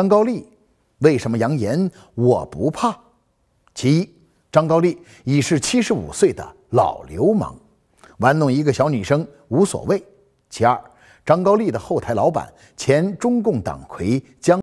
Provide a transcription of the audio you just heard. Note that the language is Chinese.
张高丽为什么扬言我不怕？其一，张高丽已是七十五岁的老流氓，玩弄一个小女生无所谓。其二，张高丽的后台老板前中共党魁江。